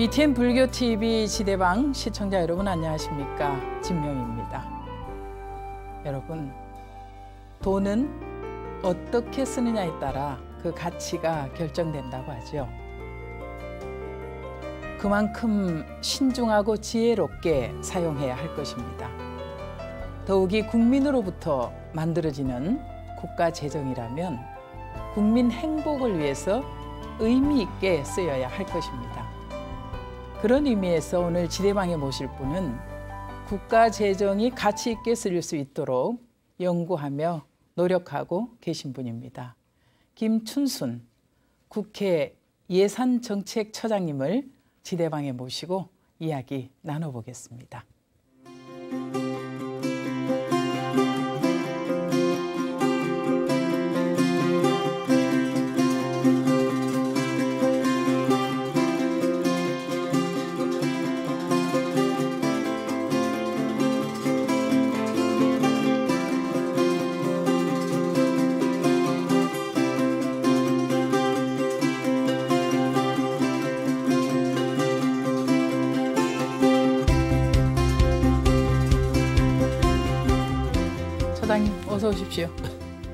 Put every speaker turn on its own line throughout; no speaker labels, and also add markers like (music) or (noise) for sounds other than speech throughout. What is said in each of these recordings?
BTN 불교 TV 지대방 시청자 여러분 안녕하십니까? 진명입니다. 여러분, 돈은 어떻게 쓰느냐에 따라 그 가치가 결정된다고 하죠. 그만큼 신중하고 지혜롭게 사용해야 할 것입니다. 더욱이 국민으로부터 만들어지는 국가 재정이라면 국민 행복을 위해서 의미 있게 쓰여야 할 것입니다. 그런 의미에서 오늘 지대방에 모실 분은 국가 재정이 가치 있게 쓰일 수 있도록 연구하며 노력하고 계신 분입니다. 김춘순 국회 예산정책처장님을 지대방에 모시고 이야기 나눠보겠습니다. 오십시오.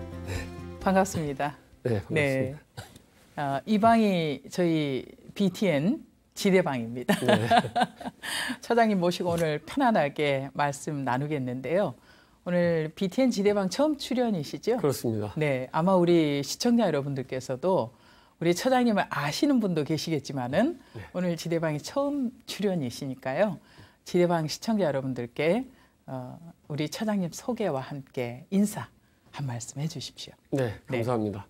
(laughs) 반갑습니다.
네, 네.
반갑습니다.
네. 어, 이 방이 저희 BTN 지대방입니다. 네. (laughs) 차장님 모시고 오늘 편안하게 말씀 나누겠는데요. 오늘 BTN 지대방 처음 출연이시죠? 그렇습니다. 네, 아마 우리 시청자 여러분들께서도 우리 처장님을 아시는 분도 계시겠지만은 네. 오늘 지대방이 처음 출연이시니까요. 지대방 시청자 여러분들께 어, 우리 차장님 소개와 함께 인사 한 말씀 해주십시오.
네, 네. 감사합니다.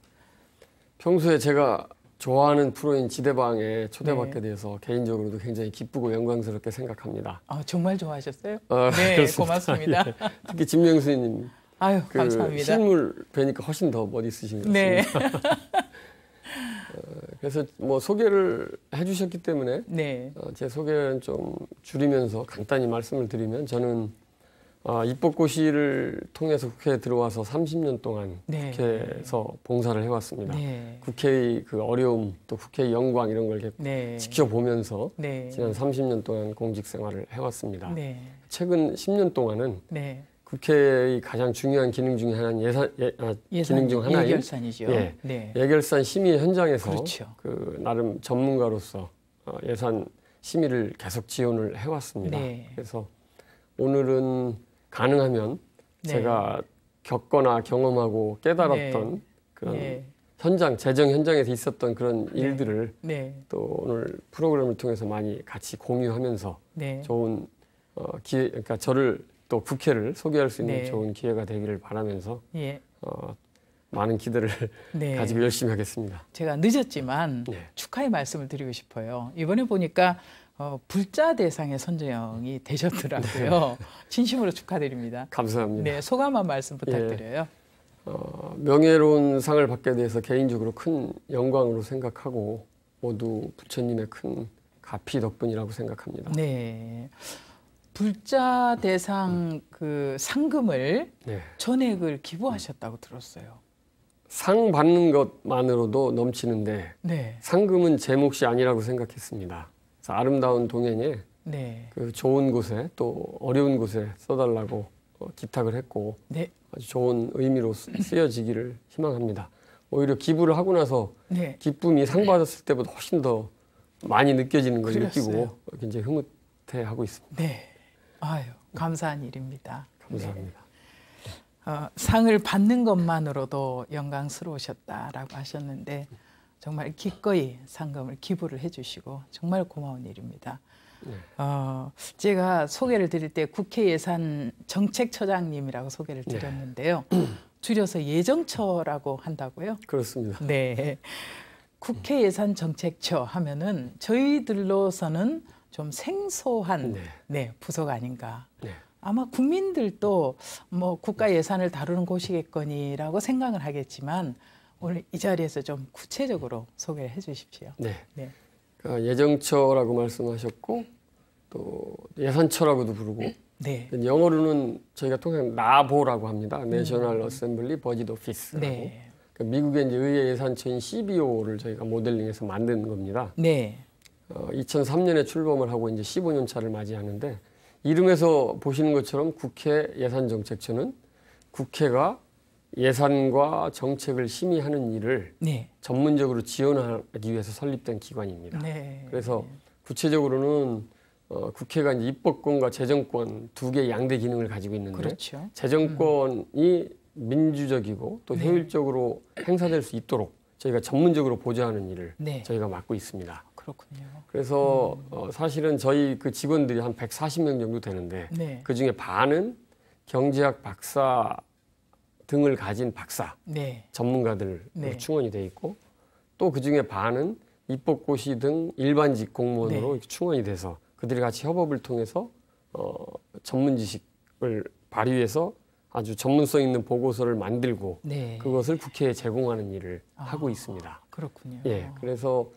네. 평소에 제가 좋아하는 프로인 지대방에 초대받게 네. 돼서 개인적으로도 굉장히 기쁘고 영광스럽게 생각합니다.
아 정말 좋아하셨어요? 아, 네, (laughs) 그렇습니다. 고맙습니다. 예.
특히 진명수님. 아유 그 감사합니다. 실물 뵈니까 훨씬 더 멋있으신 것 같습니다. 네. (laughs) 어, 그래서 뭐 소개를 해주셨기 때문에 네. 어, 제 소개는 좀 줄이면서 간단히 말씀을 드리면 저는 아, 입법고시를 통해서 국회에 들어와서 30년 동안 네. 국회에서 봉사를 해왔습니다. 네. 국회의 그 어려움, 또 국회의 영광 이런 걸 이렇게 네. 지켜보면서 네. 지난 30년 동안 공직 생활을 해왔습니다. 네. 최근 10년 동안은 네. 국회의 가장 중요한 기능 중 하나인 예산, 예, 아, 예산, 기능 중 하나인 예결산이죠. 예, 예결산 심의 현장에서 그렇죠. 그 나름 전문가로서 어, 예산 심의를 계속 지원을 해왔습니다. 그래서 오늘은 가능하면 네. 제가 겪거나 경험하고 깨달았던 네. 그런 네. 현장 재정 현장에서 있었던 그런 네. 일들을 네. 또 오늘 프로그램을 통해서 많이 같이 공유하면서 네. 좋은 어, 기회 그러니까 저를 또 국회를 소개할 수 있는 좋은 기회가 되기를 바라면서 예. 어, 많은 기대를 (laughs) 네. 가지고 열심히 하겠습니다.
제가 늦었지만 네. 축하의 말씀을 드리고 싶어요. 이번에 보니까 어, 불자 대상의 선정이 음. 되셨더라고요. 네. (laughs) 진심으로 축하드립니다.
감사합니다. 네, 소감 한 말씀 예. 부탁드려요. 예. 어, 명예로운 상을 받게 돼서 개인적으로 큰 영광으로 생각하고 모두 부처님의 큰 가피 덕분이라고 생각합니다.
네. 불자 대상 음. 그 상금을 네. 전액을 기부하셨다고 들었어요.
상 받는 것만으로도 넘치는데 네. 상금은 제 몫이 아니라고 생각했습니다. 아름다운 동행에 네. 그 좋은 곳에 또 어려운 곳에 써달라고 어, 기탁을 했고 네. 아주 좋은 의미로 쓰여지기를 희망합니다. 오히려 기부를 하고 나서 네. 기쁨이 상 받았을 때보다 훨씬 더 많이 느껴지는 걸 그랬어요. 느끼고 굉장히 흐뭇해하고 있습니다.
네, 아유 감사한 일입니다. 감사합니다. 네. 어, 상을 받는 것만으로도 영광스러우셨다라고 하셨는데 정말 기꺼이 상금을 기부를 해주시고 정말 고마운 일입니다. 네. 어, 제가 소개를 드릴 때 국회 예산 정책처장님이라고 소개를 네. 드렸는데요. 네. (clears throat) 줄여서 예정처라고 한다고요? 그렇습니다. 네. 국회 예산 정책처 하면은 저희들로서는 좀 생소한 네, 네 부서가 아닌가. 네. 아마 국민들도 뭐 국가 예산을 다루는 곳이겠거니라고 생각을 하겠지만 오늘 이 자리에서 좀 구체적으로 소개해 를 주십시오. 네. 네.
그 예정처라고 말씀하셨고 또 예산처라고도 부르고 네. 그 영어로는 저희가 통상 나보라고 합니다. 내셔널 어셈블리 버짓 오피스라고. 미국의 이제 의회 예산처인 CBO를 저희가 모델링해서 만든 겁니다. 네. 어, 2003년에 출범을 하고 이제 15년 차를 맞이하는데 이름에서 보시는 것처럼 국회 예산정책처는 국회가 예산과 정책을 심의하는 일을 네. 전문적으로 지원하기 위해서 설립된 기관입니다. 네. 그래서 구체적으로는 어, 국회가 이제 입법권과 재정권 두 개의 양대 기능을 가지고 있는데 그렇죠. 재정권이 음. 민주적이고 또 네. 효율적으로 행사될 수 있도록 저희가 전문적으로 보좌하는 일을 네. 저희가 맡고 있습니다. 아, 그렇군요. 그래서 음. 어, 사실은 저희 그 직원들이 한 140명 정도 되는데 네. 그 중에 반은 경제학 박사 등을 가진 박사 네. 전문가들 네. 충원이 돼 있고 또 그중에 반은 입법고시 등 일반직 공무원으로 네. 충원이 돼서 그들이 같이 협업을 통해서 어, 전문 지식을 발휘해서 아주 전문성 있는 보고서를 만들고 네. 그것을 국회에 제공하는 일을 아, 하고 있습니다. 그렇군요. 예, 그래서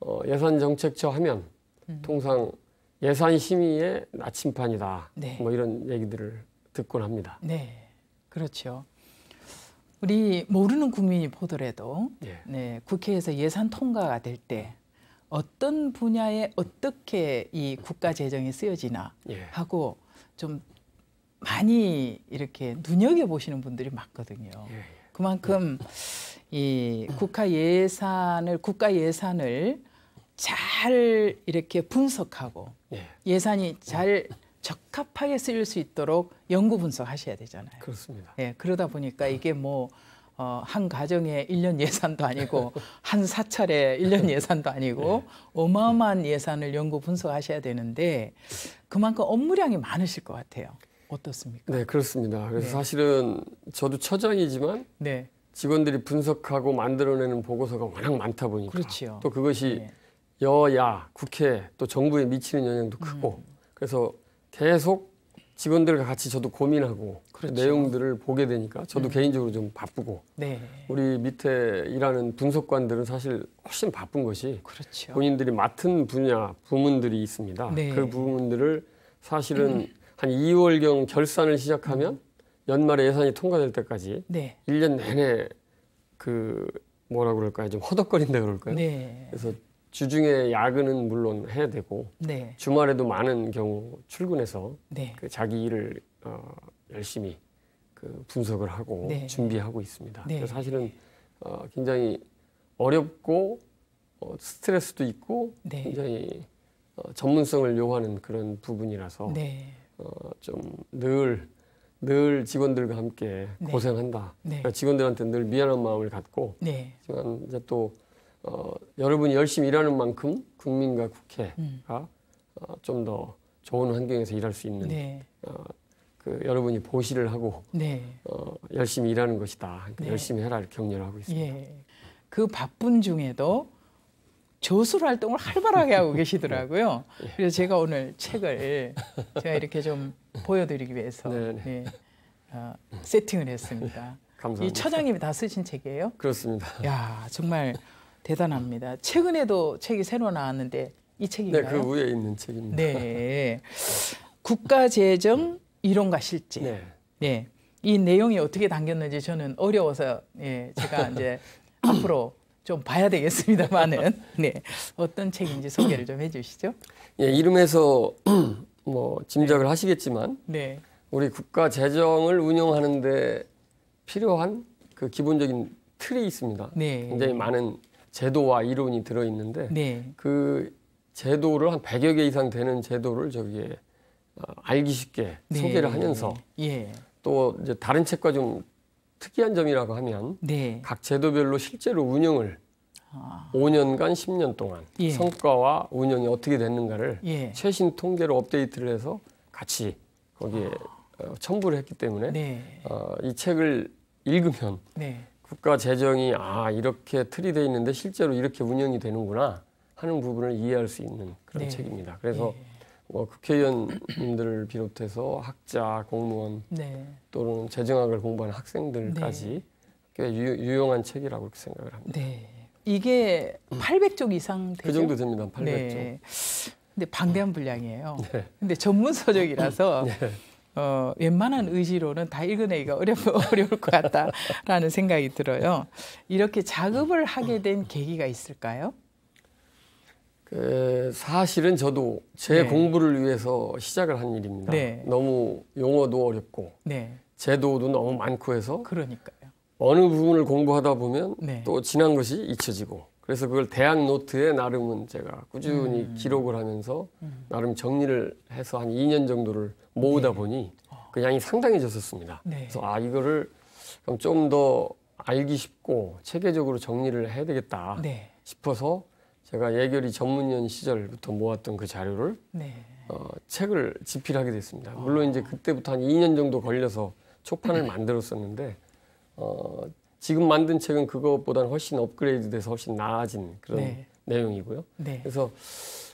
어, 예산정책처 하면 음. 통상 예산 심의의 나침판이다. 네. 뭐 이런 얘기들을 듣곤 합니다.
네, 그렇죠. 우리 모르는 국민이 보더라도 예. 네, 국회에서 예산 통과가 될 때 어떤 분야에 어떻게 이 국가 재정이 쓰여지나 예. 하고 좀 많이 이렇게 눈여겨 보시는 분들이 많거든요. 예. 예. 그만큼 이 국가 예산을 국가 예산을 잘 이렇게 분석하고 예. 예산이 잘 적합하게 쓰일 수 있도록 연구 분석하셔야 되잖아요. 그렇습니다. 예, 그러다 보니까 이게 뭐 어, 한 가정에 1년 예산도 아니고 (laughs) 한 사찰에 1년 예산도 아니고 네. 어마어마한 예산을 연구 분석하셔야 되는데 그만큼 업무량이 많으실 것 같아요. 어떻습니까?
네, 그렇습니다. 그래서 네. 사실은 저도 처장이지만 네. 직원들이 분석하고 만들어내는 보고서가 워낙 많다 보니까 그렇지또 그것이 네. 여야 국회 또 정부에 미치는 영향도 크고 음. 그래서 계속 직원들과 같이 저도 고민하고 그렇죠. 내용들을 보게 되니까 저도 음. 개인적으로 좀 바쁘고 네. 우리 밑에 일하는 분석관들은 사실 훨씬 바쁜 것이 그렇죠. 본인들이 맡은 분야 부문들이 있습니다. 네. 그 부문들을 사실은 음. 한 2월경 결산을 시작하면 음. 연말에 예산이 통과될 때까지 네. 1년 내내 그 뭐라 그럴까요? 좀 허덕거린다 그럴까요? 네. 그래서 주중에 야근은 물론 해야 되고 네. 주말에도 많은 경우 출근해서 네. 그 자기 일을 어, 열심히 그 분석을 하고 네. 준비하고 있습니다. 네. 그래서 사실은 어, 굉장히 어렵고 어, 스트레스도 있고 네. 굉장히 어, 전문성을 요하는 그런 부분이라서 네. 어, 좀늘늘 늘 직원들과 함께 고생한다. 그러니까 직원들한테 늘 미안한 마음을 갖고 하지만 이제 또 어, 여러분이 열심히 일하는 만큼 국민과 국회가 음. 어, 좀더 좋은 환경에서 일할 수 있는 네. 어, 그 여러분이 보시를 하고 네. 어, 열심히 일하는 것이다. 그러니까 네. 열심히 해라 이렇게 격려를 하고 있습니다. 예. 그
바쁜 중에도 저술 활동을 활발하게 하고 계시더라고요. 예. (laughs) 그래서 제가 오늘 책을 제가 이렇게 좀 보여드리기 위해서 예, 어, 세팅을 했습니다. (laughs) 감사합니다. 이 처장님이 다 쓰신 책이에요? 그렇습니다. 야 정말 대단합니다. 최근에도 책이 새로 나왔는데 이 네, 책인가요? 네, 그 위에
있는 책입니다. 네.
국가재정 이론과 실제. 네. 네. 이 내용이 어떻게 담겼는지 저는 어려워서 예, 제가 이제 (laughs) 앞으로 좀 봐야 되겠습니다만은 네. 어떤 책인지 소개를 좀 해주시죠.
예, 이름에서 (clears throat) 뭐 짐작을 네. 하시겠지만 네. 우리 국가 재정을 운영하는데 필요한 그 기본적인 틀이 있습니다. 네. 굉장히 많은 제도와 이론이 들어 있는데 네. 그 제도를 한 100여 개 이상 되는 제도를 저기에 어, 알기 쉽게 네. 소개를 하면서 예. 또 이제 다른 책과 좀 특이한 점이라고 하면 네. 각 제도별로 실제로 운영을 아. 5년간 10년 동안 예. 성과와 운영이 어떻게 됐는가를 예. 최신 통계로 업데이트를 해서 같이 거기에 아. 어, 첨부를 했기 때문에 네. 어, 이 책을 읽으면 네. 국가 재정이 아 이렇게 틀이 돼 있는데 실제로 이렇게 운영이 되는구나 하는 부분을 이해할 수 있는 그런 네. 책입니다. 그래서 네. 뭐 국회의원님들을 비롯해서 학자, 공무원 네. 또는 재정학을 공부하는 학생들까지 네. 꽤 유, 용한 책이라고 그렇게 생각을 합니다. 네.
이게 800쪽 이상 되죠? 그 정도 됩니다. 800쪽. 근데 방대한 분량이에요. 근데 전문 서적이라서 (laughs) 어, 웬만한 의지로는 다 읽어내기가 어려, (laughs) 어려울 것 같다라는 생각이 들어요. 이렇게 작업을 하게 된 계기가 있을까요?
그 사실은 저도 제 네. 공부를 위해서 시작을 한 일입니다. 네. 너무 용어도 어렵고 네. 제도도 너무 많고 해서 그러니까요. 어느 부분을 공부하다 보면 네. 또 지난 것이 잊혀지고 그래서 그걸 대학 노트에 나름은 제가 꾸준히 음. 기록을 하면서 음. 나름 정리를 해서 한 2년 정도를 모으다 네. 보니 아. 그 양이 상당해졌었습니다. 네. 그래서 아 이거를 좀 더 알기 쉽고 체계적으로 정리를 해야 되겠다 네. 싶어서 제가 예결이 전문위원 시절부터 모았던 그 자료를 네. 어, 책을 집필하게 됐습니다. 물론 아. 이제 그때부터 한 2년 정도 걸려서 (laughs) 초판을 만들었었는데 어, 지금 만든 책은 그것보다는 훨씬 업그레이드돼서 훨씬 나아진 그런 네. 내용이고요. 네. 그래서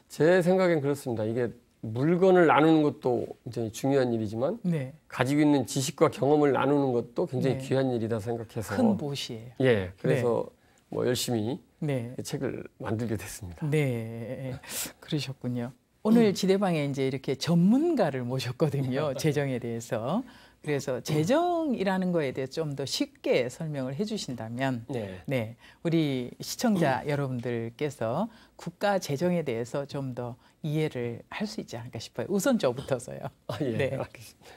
제 생각엔 그렇습니다. 이게 물건을 나누는 것도 굉장히 중요한 일이지만 네. 가지고 있는 지식과 경험을 나누는 것도 굉장히 네. 귀한 일이다 생각해서 큰 보시예요. 예, 그래서 네. 뭐 열심히 네. 책을 만들게 됐습니다.
네, 그러셨군요. 오늘 음. 지대방에 이제 이렇게 전문가를 모셨거든요. (laughs) 재정에 대해서. 그래서 음. 재정이라는 거에 대해 서좀 더 쉽게 설명을 해주신다면, 네. 네. 우리 시청자 음. 여러분들께서 국가 재정에 대해서 좀 더 이해를 할
수 있지 않을까 싶어요. 우선 저부터서요. 아, 예, 네. 알겠습니다.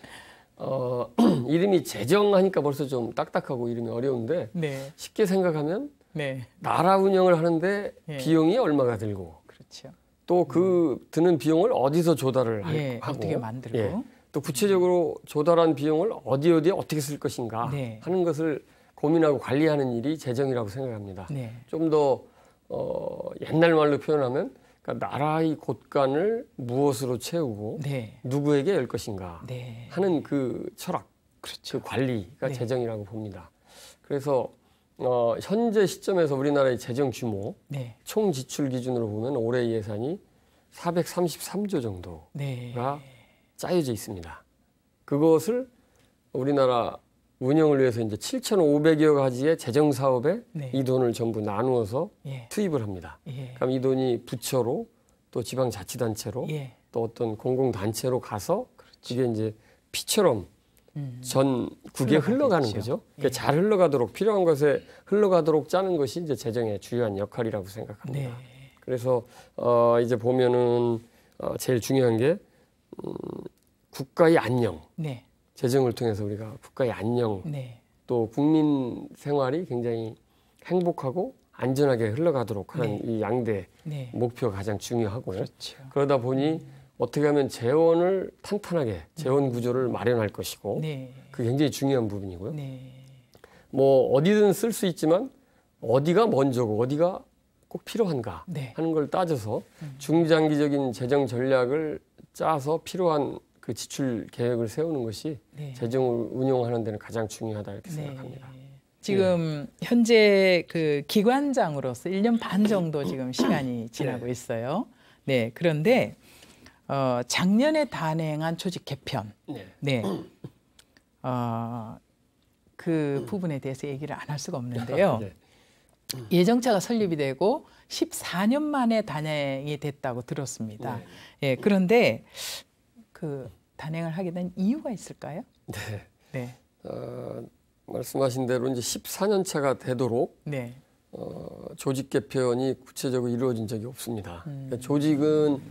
어, (clears throat) 이름이 재정하니까 벌써 좀 딱딱하고 이름이 어려운데 네. 쉽게 생각하면 네. 나라 운영을 하는데 네. 비용이 얼마가 들고 그렇죠. 또그 음. 드는 비용을 어디서 조달을 예, 하고 어떻게 만들고 예. 또 구체적으로 조달한 비용을 어디 어디에 어떻게 쓸 것인가 네. 하는 것을 고민하고 관리하는 일이 재정이라고 생각합니다. 네. 좀더 어, 옛날 말로 표현하면 그러니까 나라의 곳간을 무엇으로 채우고 네. 누구에게 열 것인가 네. 하는 그 철학, 그렇죠. 그 관리가 네. 재정이라고 봅니다. 그래서 어, 현재 시점에서 우리나라의 재정 규모 네. 총 지출 기준으로 보면 올해 예산이 433조
정도가
짜여져 있습니다. 그것을 우리나라 운영을 위해서 이제 7,500여 가지의 재정 사업에 네. 이 돈을 전부 나누어서 예. 투입을 합니다. 예. 그럼 이 돈이 부처로 또 지방 자치단체로 예. 또 어떤 공공 단체로 가서 그렇죠. 이게 이제 피처럼 음. 전국에 흘러가는 거죠. 예. 그러니까 잘 흘러가도록 필요한 것에 흘러가도록 짜는 것이 이제 재정의 주요한 역할이라고 생각합니다. 네. 그래서 어 이제 보면은 어 제일 중요한 게 음, 국가의 안녕, 네. 재정을 통해서 우리가 국가의 안녕, 네. 또 국민 생활이 굉장히 행복하고 안전하게 흘러가도록 하는 네. 이 양대 네. 목표가 가장 중요하고 그렇죠. 그러다 보니 음. 어떻게 하면 재원을 탄탄하게 네. 재원 구조를 마련할 것이고 네. 그게 굉장히 중요한 부분이고요. 뭐 어디든 쓸 수 있지만 어디가 먼저고 어디가 꼭 필요한가 하는 걸 따져서 음. 중장기적인 재정 전략을 짜서 필요한 그 지출 계획을 세우는 것이 네. 재정을 운용하는 데는 가장 중요하다 이렇게 네. 생각합니다.
지금 네. 현재 그 기관장으로서 1년 반 정도 지금 시간이 네. 지나고 있어요. 네, 그런데 어, 작년에 단행한 조직 개편, 네, 네. 어, 그 부분에 대해서 얘기를 안 할 수가 없는데요. 네. 예정차가 설립이 되고 14년 만에 단행이 됐다고 들었습니다. 네. 예, 그런데 그 단행을 하게 된 이유가 있을까요?
네. 네. 어, 말씀하신 대로 이제 14년 차가 되도록 네. 어, 조직 개편이 구체적으로 이루어진 적이 없습니다. 음. 그러니까 조직은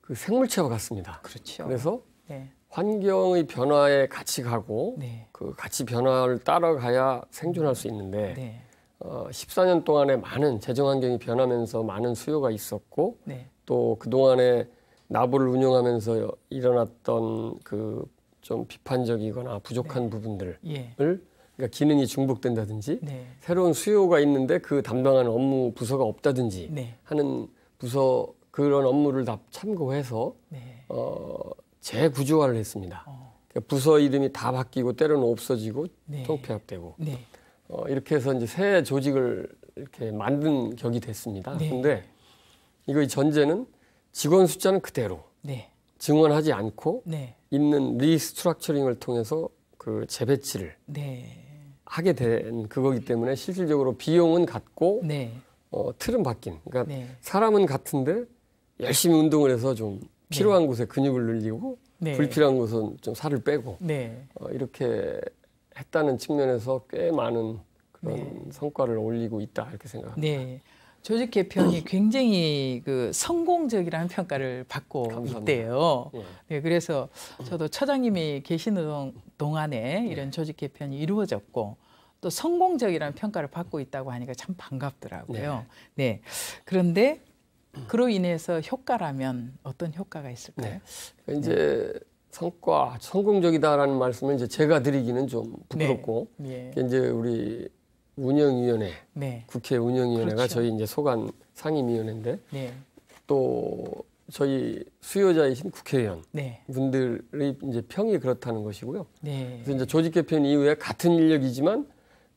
그 생물체와 같습니다. 그렇죠. 그래서 네. 환경의 변화에 같이 가고 네. 그 같이 변화를 따라가야 생존할 수 있는데 네. 어, 14년 동안에 많은 재정 환경이 변하면서 많은 수요가 있었고 네. 또그 동안에 나부를 운영하면서 일어났던 그 좀 비판적이거나 부족한 네. 부분들을 예. 그러니까 기능이 중복된다든지 네. 새로운 수요가 있는데 그 담당하는 업무 부서가 없다든지 네. 하는 부서 그런 업무를 다 참고해서 네. 어, 재구조화를 했습니다. 어. 그러니까 부서 이름이 다 바뀌고 때로는 없어지고 네. 통폐합되고. 어, 이렇게 해서 이제 새 조직을 이렇게 만든 격이 됐습니다. 네. 근데 이거 의 전제는 직원 숫자는 그대로 네. 증원하지 않고 네. 있는 리스트럭처링을 통해서 그 재배치를
네.
하게 된 그거기 때문에 실질적으로 비용은 같고 네. 어, 틀은 바뀐. 그러니까 네. 사람은 같은데 열심히 운동을 해서 좀 필요한 곳에 근육을 늘리고 불필요한 곳은 좀 살을 빼고 어, 이렇게 했다는 측면에서 꽤 많은 그런 네. 성과를 올리고 있다 이렇게 생각합니다.
네. 조직 개편이 굉장히 그 성공적이라는 평가를 받고 감사합니다. 있대요. 예. 네, 그래서 저도 처장님이 계시는 동안에 이런 조직 개편이 이루어졌고 또 성공적이라는 평가를 받고 있다고 하니까 참 반갑더라고요. 네. 네. 그런데 그로 인해서 효과라면 어떤 효과가
있을까요? 네. 그 이제 네. 성과 성공적이다라는 말씀을 이제 제가 드리기는 좀 부끄럽고 네. 예. 이제 우리 운영위원회 네. 국회 운영위원회가 그렇죠. 저희 이제 소관 상임위원회인데 네. 또 저희 수요자이신 국회의원 네. 분들의 이제 평이 그렇다는 것이고요. 네. 그래서 이제 조직 개편 이후에 같은 인력이지만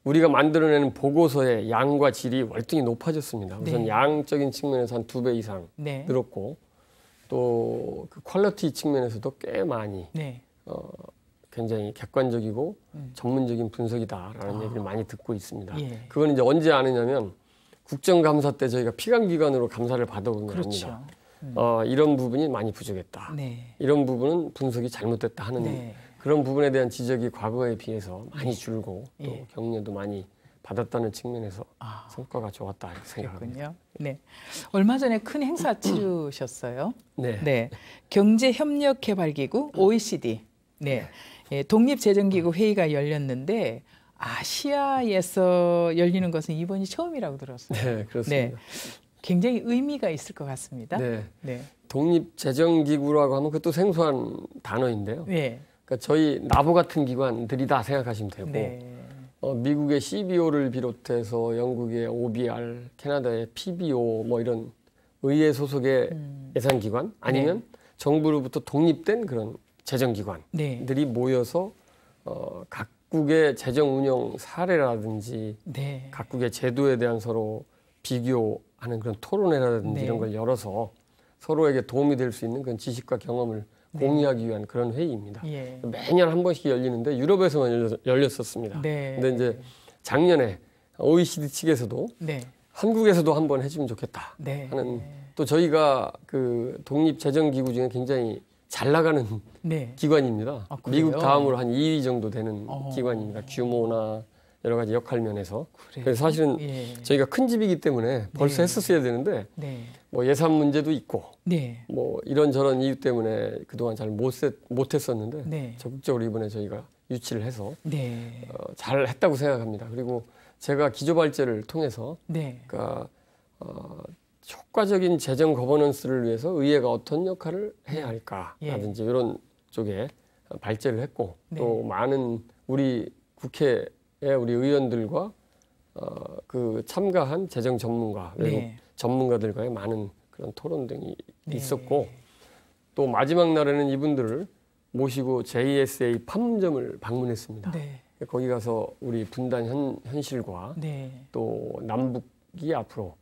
우리가 만들어내는 보고서의 양과 질이 월등히 높아졌습니다. 우선 양적인 측면에서 한 두 배 이상 늘었고 또그 퀄리티 측면에서도 꽤 많이 네. 어, 굉장히 객관적이고 음. 전문적인 분석이다라는 아. 얘기를 많이 듣고 있습니다. 예. 그건 이제 언제 아느냐면 국정감사 때 저희가 피감기관으로 감사를 받아본 그렇죠. 겁니다. 음. 어, 이런 부분이 많이 부족했다. 네. 이런 부분은 분석이 잘못됐다 하는 네. 그런 부분에 대한 지적이 과거에 비해서 많이 줄고 또 예. 격려도 많이 받았다는 측면에서 아, 성과가 좋았다 이렇게 생각합니다.
네, 얼마 전에 큰 행사 치르셨어요. (clears throat) 네. 네. 경제협력개발기구 음. OECD 네, 네. 예, 독립재정기구 회의가 열렸는데 아시아에서 열리는 것은 이번이 처음이라고 들었어요.
네, 그렇습니다. 네.
굉장히 의미가 있을 것 같습니다. 네.
네. 독립재정기구라고 하면 그것도 생소한 단어인데요. 네. 그러니까 저희 나보 같은 기관들이다 생각하시면 되고. 네. 어, 미국의 CBO를 비롯해서 영국의 OBR, 캐나다의 PBO 뭐 이런 의회 소속의 음. 예산기관 아니면 네. 정부로부터 독립된 그런 재정기관들이 네. 모여서 어, 각국의 재정 운영 사례라든지 네. 각국의 제도에 대한 서로 비교하는 그런 토론회라든지 이런 네. 걸 열어서 서로에게 도움이 될 수 있는 그런 지식과 경험을 네. 공유하기 위한 그런 회의입니다.
예. 매년
한 번씩 열리는데 유럽에서만 열렸, 었습니다 네. 근데 이제 작년에 OECD 측에서도 네. 한국에서도 한번 해주면 좋겠다 네. 하는 또 저희가 그 독립재정기구 중에 굉장히 잘 나가는 네. 기관입니다. 아, 미국 다음으로 한 2위 정도 되는 어. 기관입니다. 규모나 여러 가지 역할 면에서 그래요? 그래서 사실은 예. 저희가 큰 집이기 때문에 벌써 네. 했었어야 되는데 네. 뭐 예산 문제도 있고 네. 뭐 이런저런 이유 때문에 그동안 잘못 못했었는데 네. 적극적으로 이번에 저희가 유치를 해서 네. 어, 잘 했다고 생각합니다. 그리고 제가 기조발제를 통해서 네. 그러니까 어, 효과적인 재정 거버넌스를 위해서 의회가 어떤 역할을 해야 할까라든지 예. 이런 쪽에 발제를 했고 또 많은 우리 국회 예, 우리 의원들과 어, 그 참가한 재정 전문가 그리고 네. 전문가들과의 많은 그런 토론 등이 네. 있었고 또 마지막 날에는 이분들을 모시고 JSA 판문점을 방문했습니다. 네. 예, 거기 가서 우리 분단 현, 현실과 네. 또 남북이 앞으로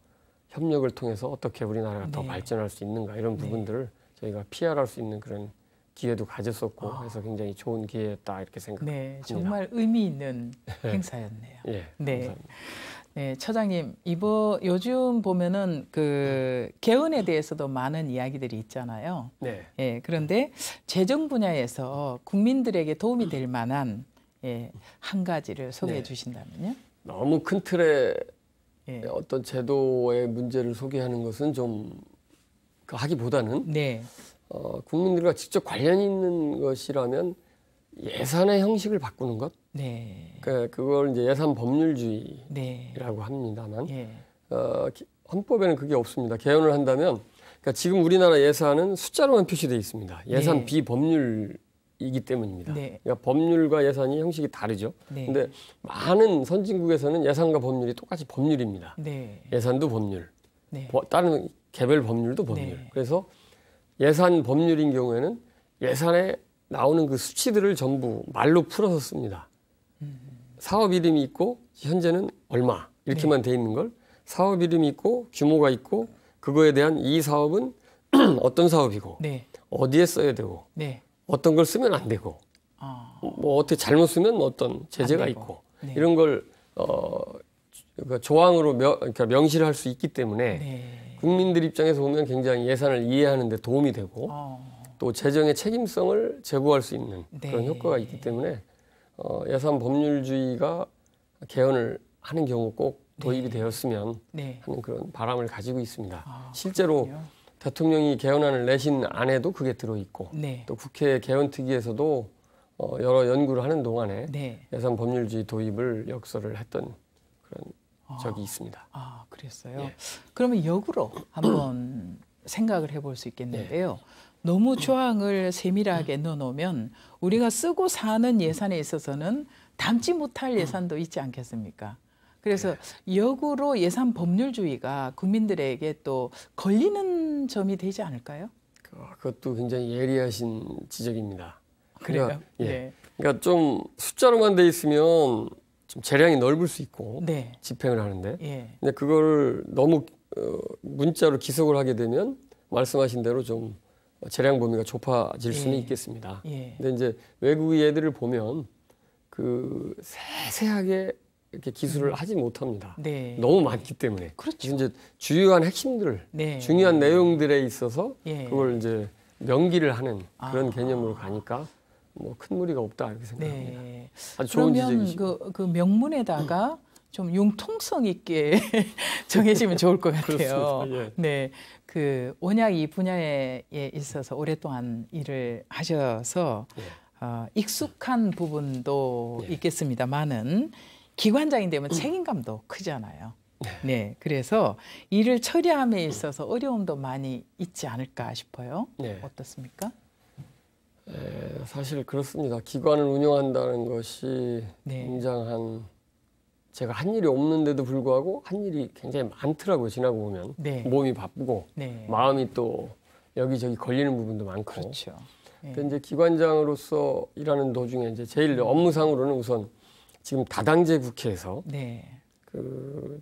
협력을 통해서 어떻게 우리나라가 더 네. 발전할 수 있는가 이런 네. 부분들을 저희가 PR할 수 있는 그런 기회도 가졌었고 그래서 아. 굉장히 좋은 기회였다 이렇게 생각합니다. 네, 정말
의미 있는 (laughs) 예. 행사였네요. 예, 네. 감사합니다. 네, 처장님 이번 요즘 보면은 그 개헌에 대해서도 많은 이야기들이 있잖아요. 네. 예, 그런데 재정 분야에서 국민들에게 도움이 될 만한 예, 한 가지를 소개해 네. 주신다면요.
너무 큰 틀에 예. 어떤 제도의 문제를 소개하는 것은 좀 그 하기보다는 네. 어, 국민들과 직접 관련 이 있는 것이라면 예산의 형식을 바꾸는 것. 네. 그 그걸 이제 예산 법률주의라고 네. 합니다만 예. 어, 헌법에는 그게 없습니다. 개헌을 한다면 그러니까 지금 우리나라 예산은 숫자로만 표시돼 있습니다. 예산 네. 비법률 이기 때문입니다. 네. 그러니까 법률과 예산이 형식이 다르죠. 네. 근데 많은 선진국에서는 예산과 법률이 똑같이 법률입니다. 네. 예산도 법률, 네. 다른 개별 법률도 네. 법률. 그래서 예산 법률인 경우에는 예산에 나오는 그 수치들을 전부 말로 풀어서 씁니다. 사업 이름이 있고 현재는 얼마 이렇게만 네. 돼 있는 걸 사업 이름이 있고 규모가 있고 그거에 대한 이 사업은 (clears throat) 어떤 사업이고 네. 어디에 써야 되고 네. 어떤 걸 쓰면 안 되고 아... 뭐 어떻게 잘못 쓰면 어떤 제재가 있고 네. 이런 걸 어, 그러니까 조항으로 명, 그러니까 명시를 할 수 있기 때문에 네. 국민들 입장에서 보면 굉장히 예산을 이해하는 데 도움이 되고 어. 또 재정의 책임성을 제고할 수 있는 네. 그런 효과가 있기 때문에 어, 예산 법률주의가 개헌을 하는 경우 꼭 도입이 네. 되었으면 네. 하는 그런 바람을 가지고 있습니다. 아, 실제로 그렇군요. 대통령이 개헌안을 내신 안에도 그게 들어있고 네. 또 국회 개헌특위에서도 어, 여러 연구를 하는 동안에 네. 예산 법률주의 도입을 역설을 했던 그런 아. 적이 있습니다.
아 그랬어요.
예. 그러면 역으로 한번 (clears throat) 생각을 해볼 수 있겠는데요. 예. 너무 조항을 세밀하게 넣어놓으면 우리가 쓰고 사는 예산에 있어서는 담지 못할 예산도 있지 않겠습니까? 그래서 예. 역으로 예산 법률주의가 국민들에게 또 걸리는 점이 되지 않을까요?
그, 그것도 굉장히 예리하신 지적입니다. 그래요? 그러니까, 예. 네. 그러니까 좀 숫자로만 돼 있으면 좀 재량이 넓을 수 있고 네. 집행을 하는데 예. 근데 그걸 너무 어, 문자로 기속을 하게 되면 말씀하신 대로 좀 재량 범위가 좁아질 수는 예. 있겠습니다. 예. 근데 이제 외국의 애들을 보면 그 세세하게 이렇게 기술을 음. 하지 못합니다. 네. 너무 많기 때문에. 그렇죠. 이제 주요한 핵심들, 네. 중요한 내용들에 있어서 예. 그걸 이제 명기를 하는 그런 아. 개념으로 가니까 뭐큰 무리가 없다 이렇게 생각합니다. 네. 아주 좋은 지적이
그, 그 명문에다가 좀 융통성 있게 (laughs) 정해지면 좋을 것 같아요. 예. 네, 그 온약 이 분야에 있어서 오랫동안 일을 하셔서 예. 어, 익숙한 부분도 예. 있겠습니다만은 기관장이 되면 음. 책임감도 크잖아요. 예. 네, 그래서 일을 처리함에 있어서 어려움도 많이 있지 않을까 싶어요. 네. 어떻습니까?
예, 사실 그렇습니다. 기관을 운영한다는 것이 네. 굉장한 제가 한 일이 없는데도 불구하고 한 일이 굉장히 많더라고요. 지나고 보면 네. 몸이 바쁘고 네. 마음이 또 여기저기 걸리는 부분도 많고. 그렇죠. 네. 근데 이제 기관장으로서 일하는 도중에 이제 제일 음. 업무상으로는 우선 지금 다당제 국회에서 네. 그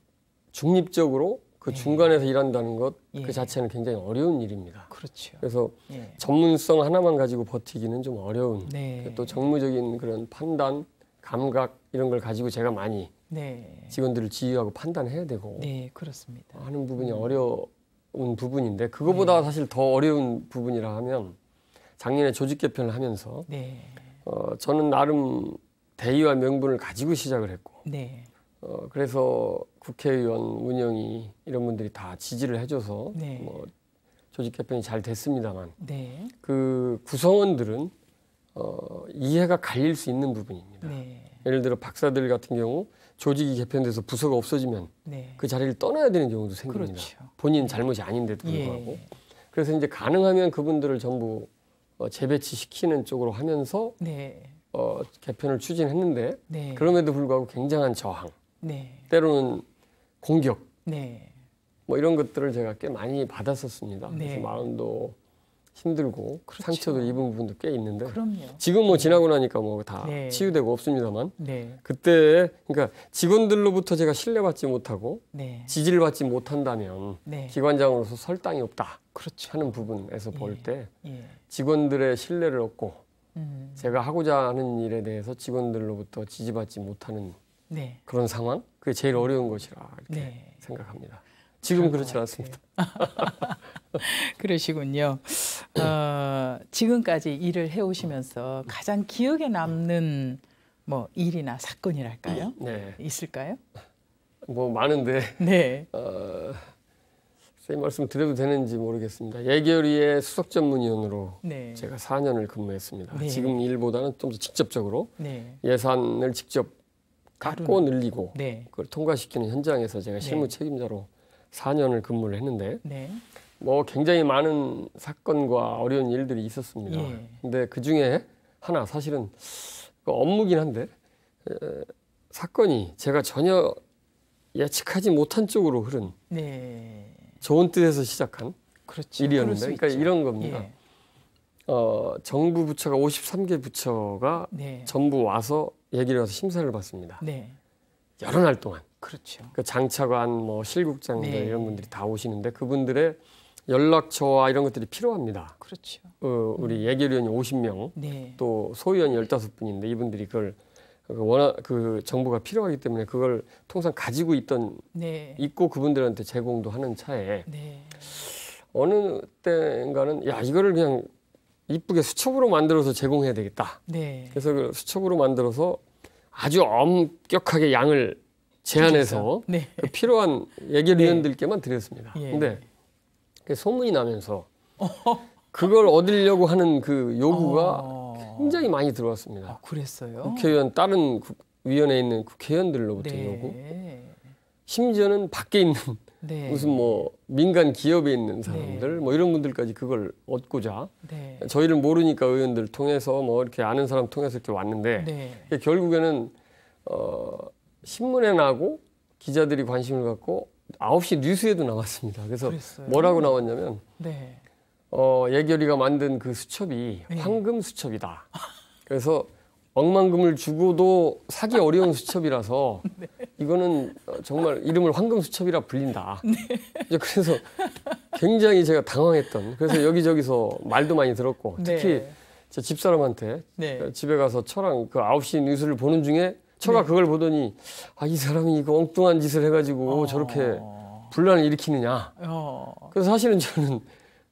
중립적으로 그 네. 중간에서 일한다는 것그 예. 자체는 굉장히 어려운 일입니다. 그렇죠. 그래서 예. 전문성 하나만 가지고 버티기는 좀 어려운 네. 또 정무적인 그런 판단, 감각 이런 걸 가지고 제가 많이 네. 직원들을 지휘하고 판단해야 되고
네, 그렇습니다.
하는 부분이 음. 어려운 부분인데 그거보다 네. 사실 더 어려운 부분이라 하면 작년에 조직 개편을 하면서 네. 어, 저는 나름 대의와 명분을 가지고 시작을 했고 네. 어, 그래서 국회의원 운영이 이런 분들이 다 지지를 해줘서 네. 뭐 조직 개편이 잘 됐습니다만 네. 그 구성원들은 어, 이해가 갈릴 수 있는 부분입니다. 네. 예를 들어 박사들 같은 경우 조직이 개편돼서 부서가 없어지면 네. 그 자리를 떠나야 되는 경우도 생깁니다. 그렇죠. 본인 네. 잘못이 아닌데도 예. 불구하고 예. 그래서 이제 가능하면 그분들을 전부 어, 재배치시키는 쪽으로 하면서 네. 어, 개편을 추진했는데 그럼에도 불구하고 굉장한 저항 네. 때로는 공격, 네. 뭐 이런 것들을 제가 꽤 많이 받았었습니다. 네. 그래서 마음도 힘들고 그렇죠. 상처도 입은 부분도 꽤 있는데 그럼요. 지금 뭐 지나고 나니까 뭐다 네. 치유되고 없습니다만 네. 그때 그러니까 직원들로부터 제가 신뢰받지 못하고 네. 지지를 받지 못한다면 기관장으로서 설당이 없다 그렇죠. 하는 부분에서 볼때 예. 예. 직원들의 신뢰를 얻고 음. 제가 하고자 하는 일에 대해서 직원들로부터 지지받지 못하는 네. 그런 상황 그게 제일 어려운 것이라 이렇게 네. 생각합니다. 지금 그렇지 않습니다.
(laughs) 그러시군요. 어, 지금까지 일을 해오시면서 가장 기억에 남는 뭐 일이나 사건이랄까요?
네. 있을까요? 뭐 많은데. 네. (laughs) 어, 선생님 말씀 드려도 되는지 모르겠습니다. 예결위의 수석 전문위원으로 네. 제가 4년을 근무했습니다. 네. 지금 일보다는 좀 더 직접적으로 네. 예산을 직접 깎고 늘리고 네. 그걸 통과시키는 현장에서 제가 네. 실무 네. 책임자로 4년을 근무를 했는데 네. 뭐 굉장히 많은 사건과 어려운 일들이 있었습니다. 예. 근데 그 중에 하나 사실은 그 업무긴 한데 에, 사건이 제가 전혀 예측하지 못한 쪽으로 흐른
네.
좋은 뜻에서 시작한 그렇죠. 일이었는데 그러니까 있죠. 이런 겁니다. 예. 어, 정부 부처가 53개 부처가 네. 전부 와서 얘기를 해서 심사를 받습니다. 네. 여러 날 동안. 그렇죠. 그 장차관, 뭐 실국장들 네. 이런 분들이 다 오시는데 그분들의 연락처와 이런 것들이 필요합니다. 그렇죠. 어, 우리 음. 예결위원이 50명, 네. 또 소위원이 15분인데 이분들이 그걸 워낙 그, 그 정보가 필요하기 때문에 그걸 통상 가지고 있던 네. 있고 그분들한테 제공도 하는 차에 네. 어느 때인가는 야 이거를 그냥 이쁘게 수첩으로 만들어서 제공해야 되겠다. 네. 그래서 그 수첩으로 만들어서 아주 엄격하게 양을 제한해서 네. 그 필요한 예결위원들께만 네. 드렸습니다. 예. 근데 소문이 나면서 어. 그걸 얻으려고 하는 그 요구가 어... 굉장히 많이 들어왔습니다. 아,
그랬어요? 국회의원
다른 국, 위원회에 있는 국회의원들로부터 네. 요구. 심지어는 밖에 있는 네. 무슨 뭐 민간 기업에 있는 네. 사람들 네. 뭐 이런 분들까지 그걸 얻고자 네. 저희를 모르니까 의원들 통해서 뭐 이렇게 아는 사람 통해서 이렇게 왔는데 네. 결국에는 어, 신문에 나고 기자들이 관심을 갖고 9시 뉴스에도 나왔습니다. 그래서 그랬어요. 뭐라고 나왔냐면 네. 어, 예결위가 만든 그 수첩이 황금 수첩이다. 그래서 억만금을 주고도 사기 어려운 수첩이라서 (laughs) 이거는 어, 정말 이름을 황금수첩이라 불린다. (laughs) 네. 그래서 굉장히 제가 당황했던. 그래서 여기저기서 말도 많이 들었고 네. 특히 제 집사람한테 네. 집에 가서 처랑그 9시 뉴스를 보는 중에 처가 네. 그걸 보더니 아 이 사람이 이거 엉뚱한 짓을 해가지고 어... 저렇게 분란을 일으키느냐. 어... 그래서 사실은 저는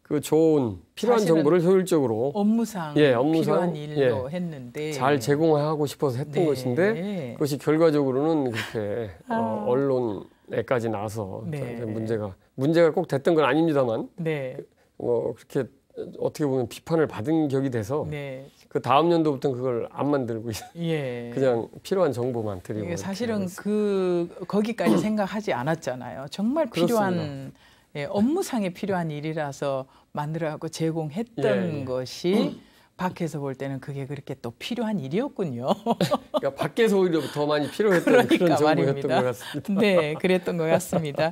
그 좋은 필요한 정보를 효율적으로
업무상, 예, 업무상 필요한 일로 예, 했는데
잘 제공하고 싶어서 했던 네. 것인데 그것이 결과적으로는 그렇게 아. 어, 언론에까지 나서 네. 문제가 문제가 꼭 됐던 건 아닙니다만 네. 어, 그렇게 어떻게 보면 비판을 받은 격이 돼서 네. 그 다음 연도부터는 그걸 안 만들고 예. (laughs) 그냥 필요한 정보만 드리고
사실은 그 거기까지 (clears throat) 생각하지 않았잖아요. 정말 필요한 그렇습니다. 예, 업무상에 필요한 일이라서 만들어갖고 제공했던 예. 예. 것이 음? 밖에서 볼 때는 그게 그렇게 또 필요한 일이었군요.
그러니까 밖에서 오히려 더 많이 필요했던 그러니까 그런 말입니다. 것 같습니다. (laughs) 네, 그랬던 것 같습니다.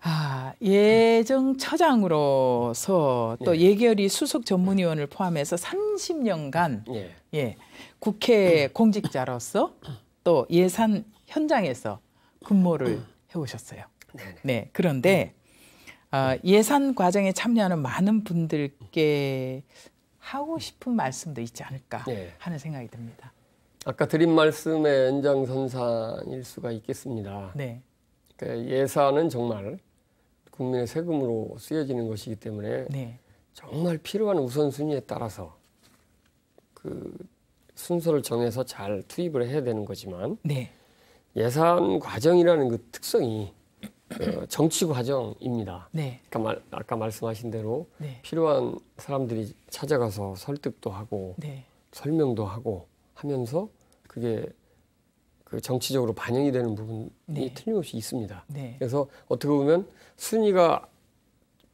아, 예정처장으로서 또 예. 결이 수석 전문위원을 포함해서 30년간
예, 예
국회 공직자로서 또 예산 현장에서 근무를 음. 해오셨어요. 네, 네 그런데 어, 예산 과정에 참여하는 많은 분들께 하고 싶은 말씀도 있지 않을까 네. 하는 생각이 듭니다.
아까 드린 말씀의 연장선상일 수가 있겠습니다. 네. 그러니까 예산은 정말 국민의 세금으로 쓰여지는 것이기 때문에 네. 정말 필요한 우선순위에 따라서 그 순서를 정해서 잘 투입을 해야 되는 거지만 네. 예산 과정이라는 그 특성이 어, 정치 과정입니다. 네. 아까, 말, 아까 말씀하신 대로 네. 필요한 사람들이 찾아가서 설득도 하고 네. 설명도 하고 하면서 그게 그 정치적으로 반영이 되는 부분이 네. 틀림없이 있습니다. 네. 그래서 어떻게 보면 순위가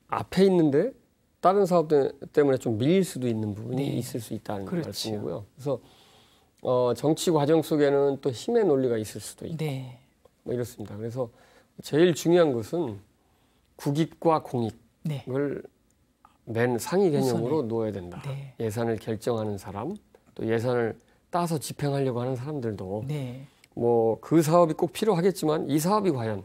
앞에 있는데 다른 사업 때문에 좀 밀릴 수도 있는 부분이 네. 있을 수 있다는 그렇죠. 말씀이고요. 그래서 어, 정치 과정 속에는 또 힘의 논리가 있을 수도 있고 뭐 이렇습니다. 그래서 제일 중요한 것은 국익과 공익을 네. 맨 상위 개념으로 우선은. 놓아야 된다. 네. 예산을 결정하는 사람, 또 예산을 따서 집행하려고 하는 사람들도 네. 뭐그 사업이 꼭 필요하겠지만 이 사업이 과연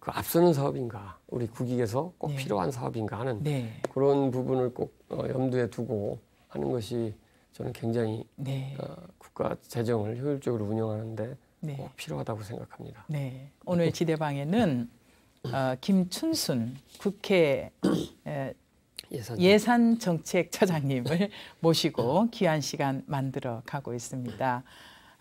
그 앞서는 사업인가, 우리 국익에서 꼭 네. 필요한 사업인가 하는 네. 그런 부분을 꼭 어, 염두에 두고 하는 것이 저는 굉장히 네. 어, 국가 재정을 효율적으로 운영하는데 네. 꼭 필요하다고 생각합니다.
네.
오늘 지대방에는 어, 김춘순 국회 예산 정책 처장님을 (laughs) 모시고 귀한 시간 만들어 가고 있습니다.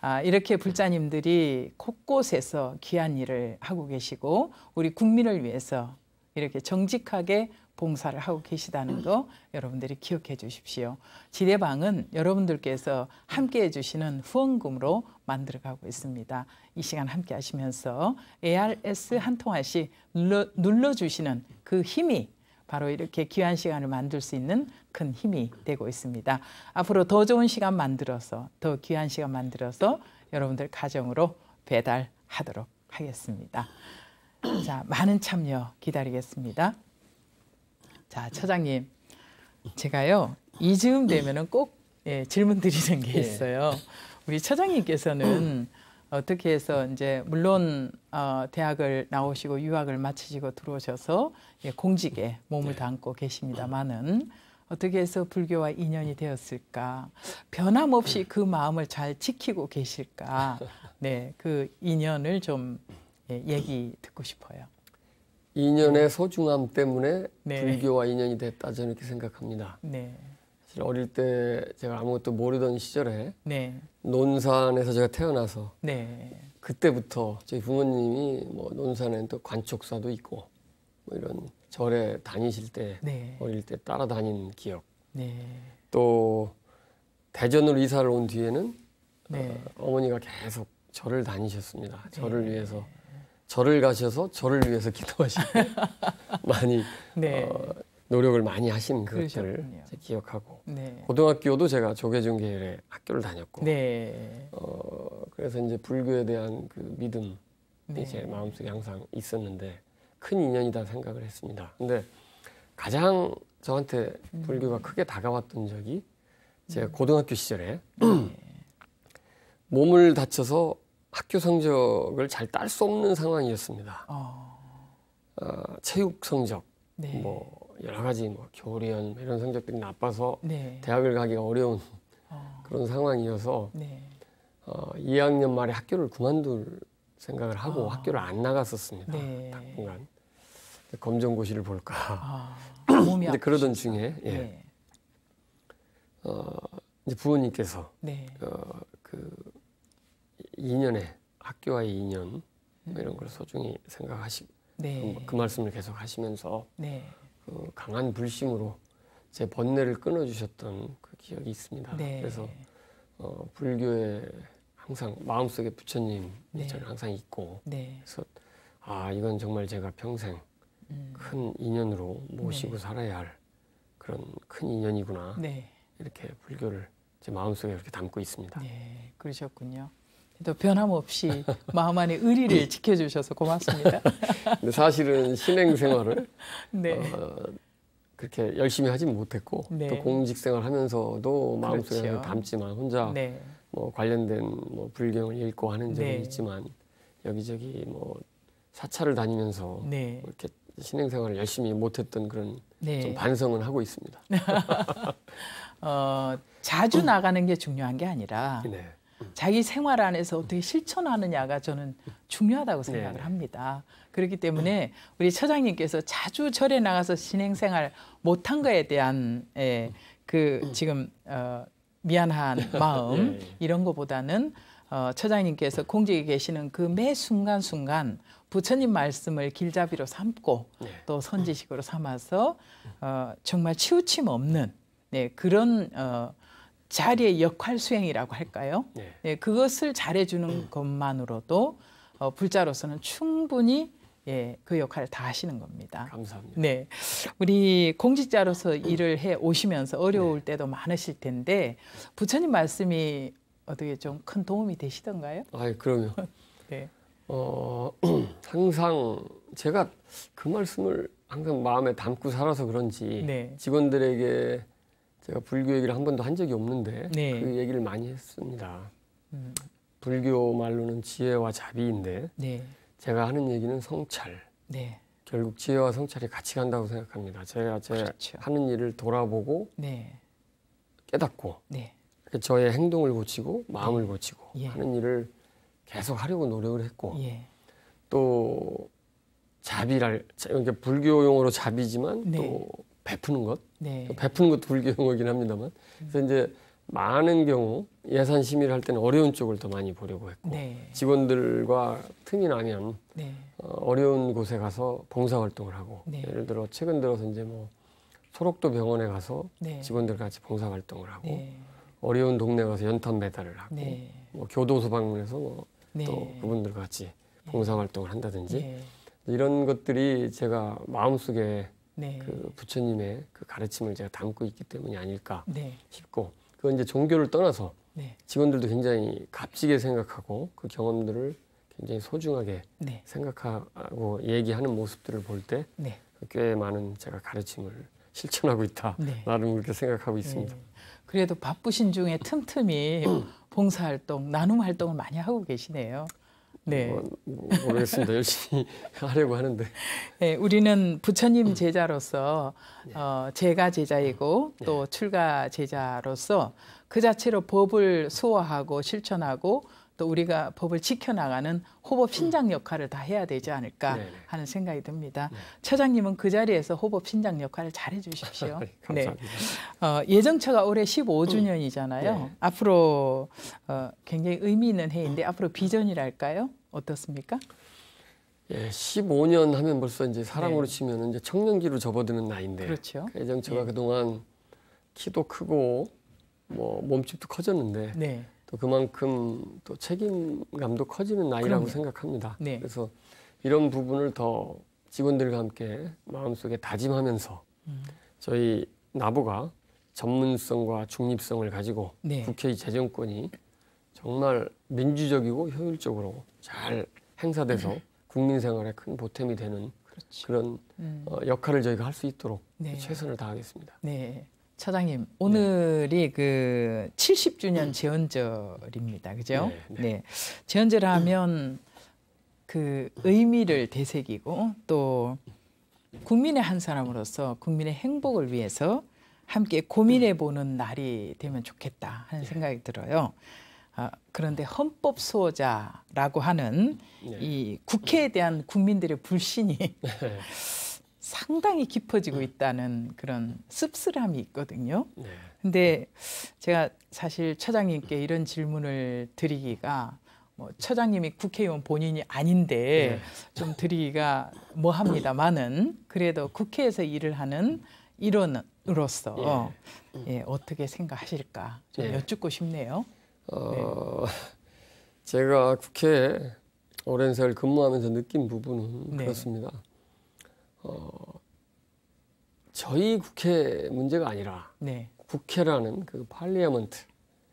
아, 이렇게 불자님들이 곳곳에서 귀한 일을 하고 계시고 우리 국민을 위해서 이렇게 정직하게 봉사를 하고 계시다는 거 여러분들이 기억해 주십시오. 지대방은 여러분들께서 함께 해주시는 후원금으로 만들어가고 있습니다. 이 시간 함께 하시면서 ARS 한 통화씩 눌러, 주시는그 힘이 바로 이렇게 귀한 시간을 만들 수 있는 큰 힘이 되고 있습니다. 앞으로 더 좋은 시간 만들어서 더 귀한 시간 만들어서 여러분들 가정으로 배달하도록 하겠습니다. 자, 많은 참여 기다리겠습니다. 자, 처장님. 제가요. 이즈 되면은 꼭 예,
질문 드리는
게 예. 있어요. 예. 우리 처장님께서는 어떻게 해서 이제 물론 어, 대학을 나오시고 유학을 마치시고 들어오셔서 예, 공직에 몸을 네. 담고 계십니다만은 어떻게 해서 불교와 인연이 되었을까? 변함없이 그 마음을 잘 지키고 계실까? 네, 그 인연을 좀 예, 얘기 듣고 싶어요.
인연의 소중함 때문에 네. 불교와 인연이 됐다 저는 이렇게 생각합니다. 네. 사실 어릴 때 제가 아무것도 모르던 시절에 네. 논산에서 제가 태어나서 네. 그때부터 저희 부모님이 뭐 논산에는 또 관촉사도 있고 뭐 이런 절에 다니실 때 네. 어릴 때 따라다닌 기억 네. 또 대전으로 이사를 온 뒤에는 어, 머니가 계속 절을 다니셨습니다. 절을 위해서 절을 가셔서 저를 위해서 기도하시고 (laughs) 많이 네. 어, 노력을 많이 하신 그것들을 기억하고 네. 고등학교도 제가 조계종계열의 학교를 다녔고 네. 어, 그래서 이제 불교에 대한 그 믿음이 네. 제 마음속에 항상 있었는데 큰 인연이다 생각을 했습니다. 근데 가장 저한테 음. 불교가 크게 다가왔던 적이 음. 제가 고등학교 시절에 네. (clears throat) 몸을 다쳐서 학교 성적을 잘 딸 수 없는 상황이었습니다. 어. 어, 체육 성적, 네. 뭐 여러 가지 뭐교리 뭐 이런 성적들이 나빠서 네. 대학을 가기가 어려운 어. 그런 상황이어서 네. 어, 2학년 말에 학교를 그만둘 생각을 하고 어. 학교를 안 나갔었습니다. 네. 당분간 검정고시를 볼까. 아, (coughs) 몸이 근 그러던 중에 예. 네. 어, 이제 부모님께서 네. 어, 그 2년에 학교와의 인년뭐 음. 이런 걸 소중히 생각하시고 네. 그, 뭐 그, 말씀을 계속 하시면서 네. 그 강한 불심으로 제 번뇌를 끊어주셨던 그 기억이 있습니다. 네. 그래서 어, 불교에 항상 마음속에 부처님이 네. 저는 항상 있고 네. 그래서 아 이건 정말 제가 평생 음. 큰 인연으로 모시고 네. 살아야 할 그런 큰 인연이구나 네. 이렇게 불교를 제 마음속에 이렇게 담고 있습니다. 네,
그러셨군요. 또 변함없이 마음 안에 의리를 음. 지켜주셔서 고맙습니다.
(laughs) 근데 사실은 신행 생활을 네. 어, 그렇게 열심히 하진 못했고 네. 또 공직 생활하면서도 마음속에 그렇죠. 담지만 혼자 네. 뭐 관련된 뭐 불경을 읽고 하는 적이 네. 있지만 여기저기 뭐 사찰을 다니면서 뭐 이렇게 신행 생활을 열심히 못했던 그런 네. 좀 반성은 하고 있습니다. (laughs)
어, 자주 나가는 게 중요한 게 아니라. (laughs) 자기 생활 안에서 어떻게 실천하느냐가 저는 중요하다고 네. 생각을 합니다. 그렇기 때문에 우리 처장님께서 자주 절에 나가서 신행생활 못한 거에 대한 예, 그 지금 어, 미안한 (laughs) 네. 마음 이런 거보다는 어, 처장님께서 공직에 계시는 그 매 순간순간 부처님 말씀을 길잡이로 삼고 네. 또 선지식으로 삼아서 어, 정말 치우침 없는 네, 그런 어, 자리의 역할 수행이라고 할까요? 네. 예, 그것을 잘해주는 음. 것만으로도 어, 불자로서는 충분히 예, 그 역할을 다 하시는 겁니다. 감사합니다. 네. 우리 공직자로서 음. 일을 해 오시면서 어려울 네. 때도 많으실 텐데 부처님 말씀이 어떻게 좀 큰 도움이 되시던가요?
아, 그럼요. (laughs) 네. 어, (clears throat) 항상 제가 그 말씀을 항상 마음에 담고 살아서 그런지 네. 직원들에게 제가 불교 얘기를 한 번도 한 적이 없는데 네. 그 얘기를 많이 했습니다. 음. 불교 말로는 지혜와 자비인데 네. 제가 하는 얘기는 성찰. 네. 결국 지혜와 성찰이 같이 간다고 생각합니다. 제가 제 그렇죠. 하는 일을 돌아보고 네. 깨닫고 네. 그 저의 행동을 고치고 마음을 네. 고치고 예. 하는 일을 계속 하려고 노력을 했고 예. 또 자비랄 그러 불교 용어로 자비지만 또 베푸는 것, 네. 베푸는 것도 불경우이긴 합니다만, 그래서 이제 많은 경우 예산 심의를 할 때는 어려운 쪽을 더 많이 보려고 했고 네. 직원들과 틈이 나면 네. 어, 려운 곳에 가서 봉사 활동을 하고 네. 예를 들어 최근 들어서 이제 뭐 소록도 병원에 가서 네. 직원들 같이 봉사 활동을 하고 네. 어려운 동네 가서 연탄 배달을 하고 네. 뭐 교도소 방문해서 뭐또 그분들 같이 봉사 활동을 한다든지 이런 것들이 제가 마음속에 네. 그 부처님의 그 가르침을 제가 담고 있기 때문이 아닐까 네. 싶고 그건 이제 종교를 떠나서 네. 직원들도 굉장히 값지게 생각하고 그 경험들을 굉장히 소중하게 네. 생각하고 얘기하는 모습들을 볼 때꽤 네. 많은 제가 가르침을 실천하고 있다 네. 나름 그렇게 생각하고 있습니다.
그래도 바쁘신 중에 틈틈이 봉사활동, 나눔 활동을 많이 하고 계시네요. 네. 뭐,
모르겠습니다. 뭐 열심히 (laughs) 하려고 하는데.
네, 우리는 부처님 음. 제자로서 네. 어, 제가 제자이고 음. 네. 또 출가 제자로서 그 자체로 법을 소화하고 실천하고 또 우리가 법을 지켜나가는 호법 신장 음. 역할을 다 해야 되지 않을까 네네. 네. 하는 생각이 듭니다. 네. 처장님은 그 자리에서 호법 신장 역할을 잘해 주십시오. (laughs) 네. 네. 어, 예정처가 올해 15주년이잖아요. 음. 네. 앞으로 어, 굉장히 의미 있는 해인데 음. 앞으로 비전이랄까요? 어떻습니까?
예, 15년 하면 벌써 이제 사람으로 네. 치면 이제 청년기로 접어드는 나이인데. 그렇죠. 그 예정처가 예. 그동안 키도 크고 뭐 몸집도 커졌는데 네. 또 그만큼 또 책임감도 커지는 나이라고 그럼요. 생각합니다. 네. 그래서 이런 부분을 더 직원들과 함께 마음속에 다짐하면서 음. 저희 나보가 전문성과 중립성을 가지고 네. 국회의 재정권이 정말 민주적이고 효율적으로 잘 행사돼서 음. 국민 생활에 큰 보탬이 되는 그렇지. 그런 음. 어, 역할을 저희가 할 수 있도록 네. 최선을 다하겠습니다.
네.
처장님
오늘이 네.
그 70주년 재헌절입니다. 그죠? 네. 네. 네. 재헌절 하면 그 의미를 되새기고 또 국민의 한 사람으로서 국민의 행복을 위해서 함께 고민해 보는 날이 되면 좋겠다 하는 네. 생각이 들어요. 아, 그런데 헌법 수호자라고 하는 네. 이 국회에 대한 국민들의 불신이 상당히 깊어지고 네. 있다는 그런 씁쓸함이 있거든요. 네. 근데 제가 사실 처장님께 이런 질문을 드리기가 뭐 처장님이 국회의원 본인이 아닌데 네. 좀 드리기가 뭐합니다만은 그래도 국회에서 일을 하는 일원으로서 예. 예 어떻게 생각하실까 좀 네. 여쭙고 싶네요.
어, 제가 국회에 오랜 세월 근무하면서 느낀 부분은 그렇습니다. 어, 저희 국회 문제가 아니라 네. 국회라는 그 팔리아먼트,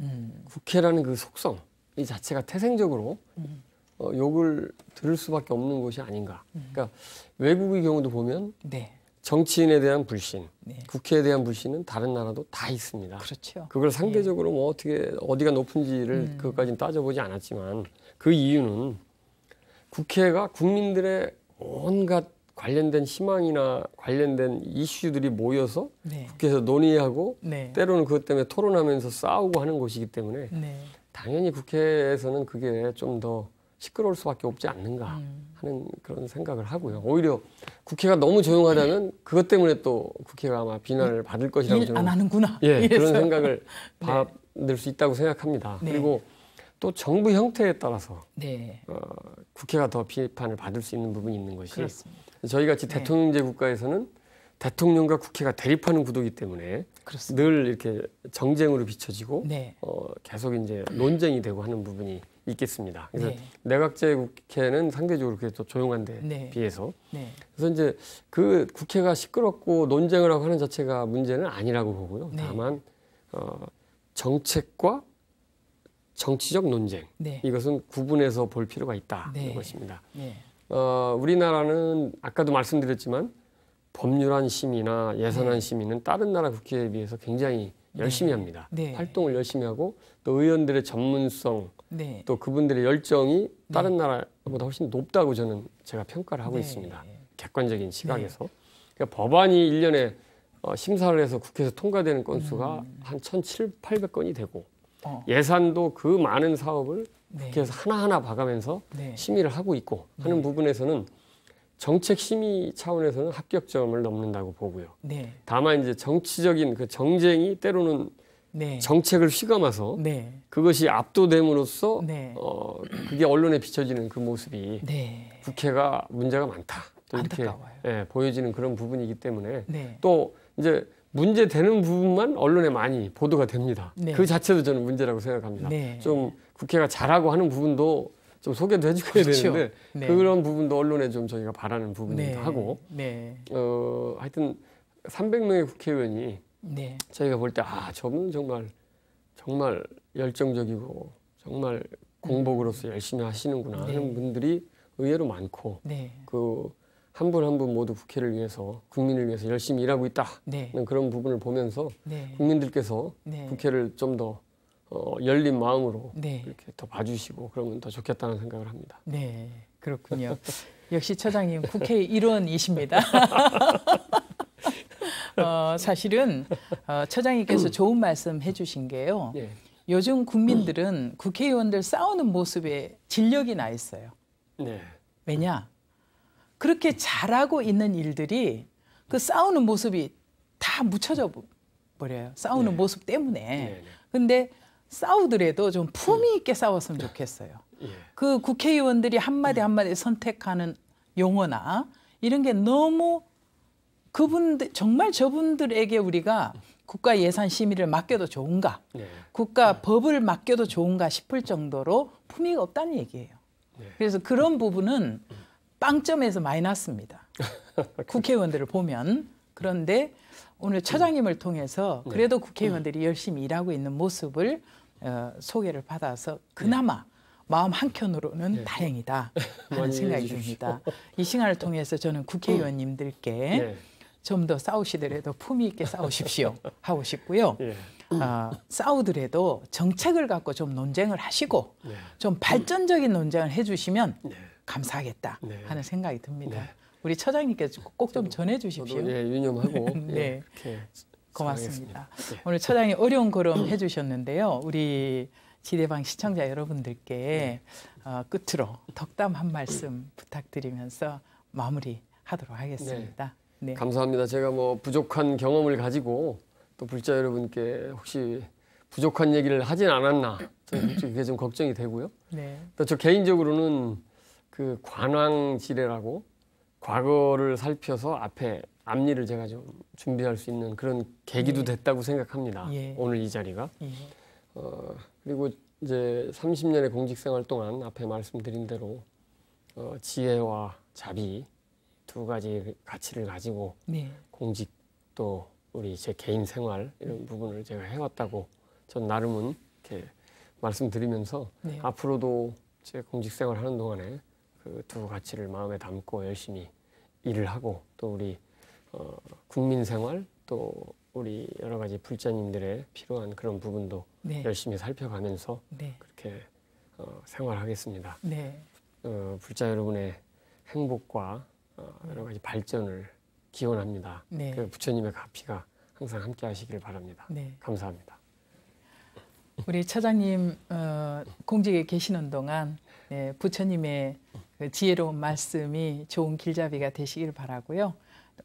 음. 국회라는 그 속성 이 자체가 태생적으로 음. 어, 욕을 들을 수밖에 없는 곳이 아닌가. 음. 그러니까 외국의 경우도 보면 네. 정치인에 대한 불신, 네. 국회에 대한 불신은 다른 나라도 다 있습니다. 그렇죠. 그걸 네. 상대적으로 예. 뭐 어떻게 어디가 높은지를 음. 그것까지는 따져보지 않았지만 그 이유는 국회가 국민들의 온갖 관련된 희망이나 관련된 이슈들이 모여서 네. 국회에서 논의하고 네. 때로는 그것 때문에 토론하면서 싸우고 하는 곳이기 때문에 네. 당연히 국회에서는 그게 좀 더 시끄러울 수밖에 없지 않는가 음. 하는 그런 생각을 하고요. 오히려 국회가 너무 조용하다면 네. 그것 때문에 또 국회가 아마 비난을 받을 것이라고 저는 안 하는구나. 예, 그런 생각을 (laughs) 네. 받을 수 있다고 생각합니다. 네. 그리고 또 정부 형태에 따라서 어, 국회가 더 비판을 받을 수 있는 부분이 있는 것이 그렇습니다. 저희 같이 네. 대통령제 국가에서는 대통령과 국회가 대립하는 구도이기 때문에 그렇습니다. 늘 이렇게 정쟁으로 비춰지고 네. 어, 계속 이제 논쟁이 되고 하는 부분이 있겠습니다. 그래서 네. 내각제 국회는 상대적으로 그게 또 조용한데 네. 비해서 네. 그래서 이제 그 국회가 시끄럽고 논쟁을 하고 하는 자체가 문제는 아니라고 보고요. 네. 다만 어, 정책과 정치적 논쟁 이것은 구분해서 볼 필요가 있다 는 것입니다. 어, 우리나라는 아까도 말씀드렸지만 법률안 심의나 예산안 심의는 다른 나라 국회에 비해서 굉장히 네. 열심히 네. 합니다. 네. 활동을 열심히 하고 또 의원들의 전문성 네. 또 그분들의 열정이 네. 다른 나라보다 훨씬 높다고 저는 제가 평가를 하고 네. 있습니다. 객관적인 시각에서. 그러니까 법안이 일년에 어, 심사를 해서 국회에서 통과되는 건수가 음. 한 천칠, 팔백 건이 되고 어. 예산도 그 많은 사업을 국회에서 네. 하나하나 봐가면서 네. 심의를 하고 있고 하는 네. 부분에서는 정책 심의 차원에서는 합격점을 넘는다고 보고요. 다만 이제 정치적인 그 정쟁이 때로는 네. 정책을 휘감아서 네. 그것이 압도됨으로써 네. 어, 그게 언론에 비춰지는 그 모습이 국회가 문제가 많다. 또 이렇게 예, 보여지는 그런 부분이기 때문에 또 이제 문제 되는 부분만 언론에 많이 보도가 됩니다. 그 자체도 저는 문제라고 생각합니다. 좀 국회가 잘하고 하는 부분도 좀 소개도 해주셔야 그렇죠. 되는데 네. 그런 부분도 언론에 좀 저희가 바라는 부분이기도 네. 하고 네. 어 하여튼 300명의 국회의원이 네. 저희가 볼 때아 저분 정말 정말 열정적이고 정말 공복으로서 열심히 하시는구나 네. 하는 분들이 의외로 많고 네. 그한 분 한 분 모두 국회를 위해서 국민을 위해서 열심히 일하고 있다 는 그런 부분을 보면서 국민들께서 국회를 좀더 어, 열린 마음으로 네. 그렇게 더 봐주시고 그러면 더 좋겠다는 생각을 합니다.
네, 그렇군요.
역시 처장님 국회 일원이십니다. (laughs) 어, 사실은 어, 처장님께서 좋은 말씀 해주신 게요. 네. 요즘 국민들은 국회의원들 싸우는 모습에 진력이 나 있어요. 네. 왜냐? 그렇게 잘하고 있는 일들이 그 싸우는 모습이 다 묻혀져 버려요. 싸우는 네. 모습 때문에. 네, 네. 근데 싸우더라도 좀 품위 음. 있게 싸웠으면 좋겠어요. 예. 그 국회의원들이 한마디 음. 한마디 선택하는 용어나 이런 게 너무 그분들 정말 저분들에게 우리가 국가 예산 심의를 맡겨도 좋은가, 네. 국가 네. 법을 맡겨도 좋은가 싶을 정도로 품위가 없다는 얘기예요. 네. 그래서 그런 부분은 음. 빵점에서 마이너스입니다. (laughs) 국회의원들을 보면 그런데 오늘 처장님을 통해서 그래도 국회의원들이 열심히 일하고 있는 모습을 어, 소개를 받아서 네. 그나마 네. 마음 한켠으로는 네. 다행이다 (laughs) 하는 생각이 듭니다. 이 시간을 통해서 저는 국회의원님들께 음. 네. 좀더 싸우시더라도 품위 있게 싸우십시오 하고 싶고요. 예. 어, 싸우더라도 정책을 갖고 좀 논쟁을 하시고 네. 좀 발전적인 논쟁을 해주시면 감사하겠다 하는 생각이 듭니다. 우리 처장님께 꼭 좀 전해주십시오. 예,
유념하고 (laughs) 네. 예, 고맙습니다. 네.
오늘 처장이 어려운 걸음 (clears throat) 해주셨는데요. 우리 지대방 시청자 여러분들께 네. 어, 끝으로 덕담 한 말씀 부탁드리면서 마무리하도록 하겠습니다. 네. 네.
감사합니다. 제가 뭐 부족한 경험을 가지고 또 불자 여러분께 혹시 부족한 얘기를 하진 않았나 그게 좀 걱정이 되고요. 네. 저 개인적으로는 그 관왕지례라고 과거를 살펴서 앞에 앞일을 제가 좀 준비할 수 있는 그런 계기도 예. 됐다고 생각합니다. 예. 오늘 이 자리가. 예. 어, 그리고 이제 30년의 공직생활 동안 앞에 말씀드린 대로 어, 지혜와 자비 두 가지 가치를 가지고 네. 공직도 우리 제 개인 생활 이런 네. 부분을 제가 해왔다고 전 나름은 이렇게 말씀드리면서 네. 앞으로도 제 공직생활 하는 동안에 그 두 가치를 마음에 담고 열심히 일을 하고 또 우리 어, 국민 생활 또 우리 여러 가지 불자님들의 필요한 그런 부분도 네. 열심히 살펴가면서 네. 그렇게 어, 생활하겠습니다. 네. 어, 불자 여러분의 행복과 어, 여러 가지 발전을 기원합니다. 네. 그 부처님의 가피가 항상 함께 하시길 바랍니다. 네. 감사합니다.
우리 차장님 어, 공직에 계시는 동안 네, 부처님의 그 지혜로운 말씀이 좋은 길잡이가 되시길 바라고요.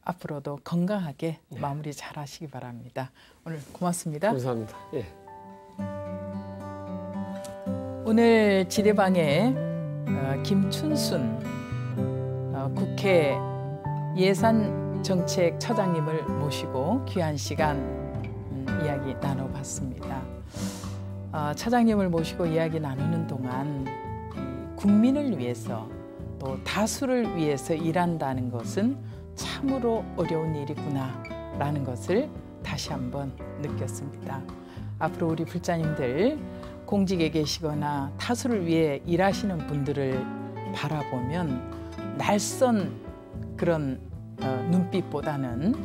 앞으로도 건강하게 네. 마무리 잘 하시기 바랍니다. 오늘 고맙습니다. 감사합니다. 예. 오늘 지대방에
어,
김춘순 어, 국회 예산정책처장님을 모시고 귀한 시간 음, 이야기 나눠봤습니다. 어, 장님을 모시고 이야기 나누는 동안 국민을 위해서 또 다수를 위해서 일한다는 것은 참으로 어려운 일이구나 라는 것을 다시 한번 느꼈습니다. 앞으로 우리 불자님들 공직에 계시거나 타수를 위해 일하시는 분들을 바라보면 날선 그런 어, 눈빛보다는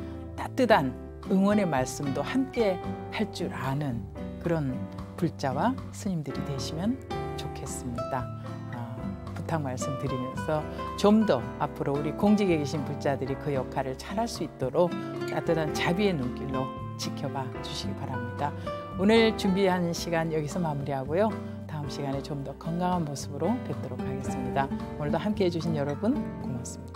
따뜻한 응원의 말씀도 함께 할 줄 아는 그런 불자와 스님들이 되시면 좋겠습니다. 부탁 말씀드리면서 좀 더 앞으로 우리 공직에 계신 불자들이 그 역할을 잘할 수 있도록 따뜻한 자비의 눈길로 지켜봐 주시기 바랍니다. 오늘 준비한 시간 여기서 마무리하고요. 다음 시간에 좀 더 건강한 모습으로 뵙도록 하겠습니다. 오늘도 함께해 주신 여러분 고맙습니다.